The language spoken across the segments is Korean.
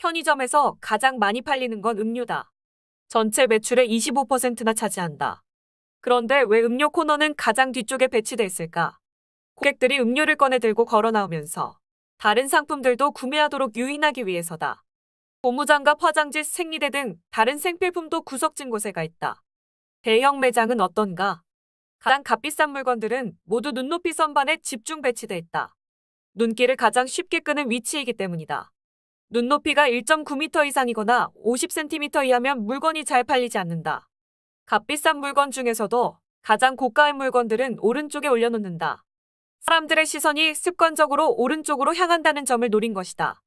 편의점에서 가장 많이 팔리는 건 음료다. 전체 매출의 25%나 차지한다. 그런데 왜 음료 코너는 가장 뒤쪽에 배치돼 있을까? 고객들이 음료를 꺼내 들고 걸어 나오면서 다른 상품들도 구매하도록 유인하기 위해서다. 고무장갑, 화장지, 생리대 등 다른 생필품도 구석진 곳에 가 있다. 대형 매장은 어떤가? 가장 값비싼 물건들은 모두 눈높이 선반에 집중 배치돼 있다. 눈길을 가장 쉽게 끄는 위치이기 때문이다. 눈높이가 1.9m 이상이거나 50cm 이하면 물건이 잘 팔리지 않는다. 값비싼 물건 중에서도 가장 고가의 물건들은 오른쪽에 올려놓는다. 사람들의 시선이 습관적으로 오른쪽으로 향한다는 점을 노린 것이다.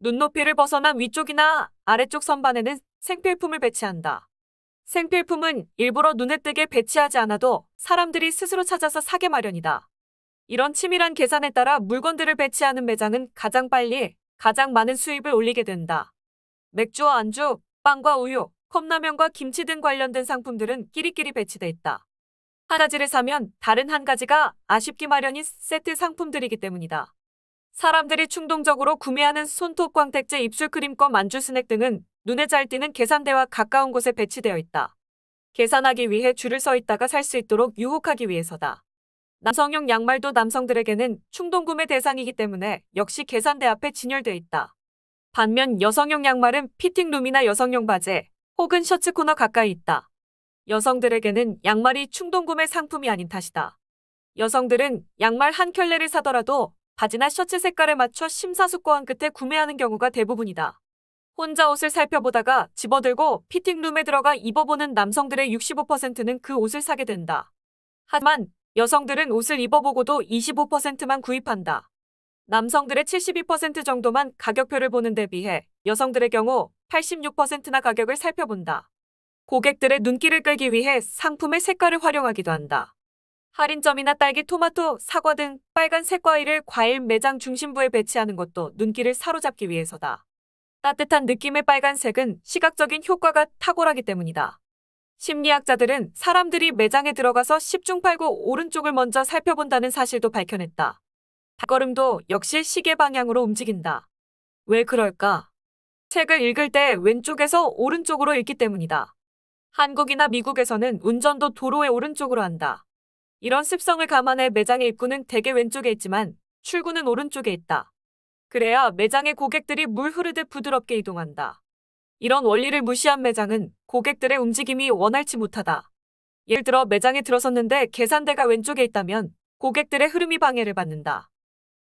눈높이를 벗어난 위쪽이나 아래쪽 선반에는 생필품을 배치한다. 생필품은 일부러 눈에 뜨게 배치하지 않아도 사람들이 스스로 찾아서 사게 마련이다. 이런 치밀한 계산에 따라 물건들을 배치하는 매장은 가장 빨리 가장 많은 수입을 올리게 된다. 맥주와 안주, 빵과 우유, 컵라면과 김치 등 관련된 상품들은 끼리끼리 배치돼 있다. 한 가지를 사면 다른 한 가지가 아쉽기 마련인 세트 상품들이기 때문이다. 사람들이 충동적으로 구매하는 손톱 광택제 입술 크림껌 만주 스낵 등은 눈에 잘 띄는 계산대와 가까운 곳에 배치되어 있다. 계산하기 위해 줄을 서 있다가 살 수 있도록 유혹하기 위해서다. 남성용 양말도 남성들에게는 충동구매 대상이기 때문에 역시 계산대 앞에 진열돼 있다. 반면 여성용 양말은 피팅룸이나 여성용 바지 혹은 셔츠 코너 가까이 있다. 여성들에게는 양말이 충동구매 상품이 아닌 탓이다. 여성들은 양말 한 켤레를 사더라도 바지나 셔츠 색깔에 맞춰 심사숙고한 끝에 구매하는 경우가 대부분이다. 혼자 옷을 살펴보다가 집어들고 피팅룸에 들어가 입어보는 남성들의 65%는 그 옷을 사게 된다. 하지만 여성들은 옷을 입어보고도 25%만 구입한다. 남성들의 72% 정도만 가격표를 보는 데 비해 여성들의 경우 86%나 가격을 살펴본다. 고객들의 눈길을 끌기 위해 상품의 색깔을 활용하기도 한다. 할인점이나 딸기, 토마토, 사과 등 빨간색 과일을 과일 매장 중심부에 배치하는 것도 눈길을 사로잡기 위해서다. 따뜻한 느낌의 빨간색은 시각적인 효과가 탁월하기 때문이다. 심리학자들은 사람들이 매장에 들어가서 10중 8구 오른쪽을 먼저 살펴본다는 사실도 밝혀냈다. 발걸음도 역시 시계 방향으로 움직인다. 왜 그럴까? 책을 읽을 때 왼쪽에서 오른쪽으로 읽기 때문이다. 한국이나 미국에서는 운전도 도로의 오른쪽으로 한다. 이런 습성을 감안해 매장의 입구는 대개 왼쪽에 있지만 출구는 오른쪽에 있다. 그래야 매장의 고객들이 물 흐르듯 부드럽게 이동한다. 이런 원리를 무시한 매장은 고객들의 움직임이 원활치 못하다. 예를 들어 매장에 들어섰는데 계산대가 왼쪽에 있다면 고객들의 흐름이 방해를 받는다.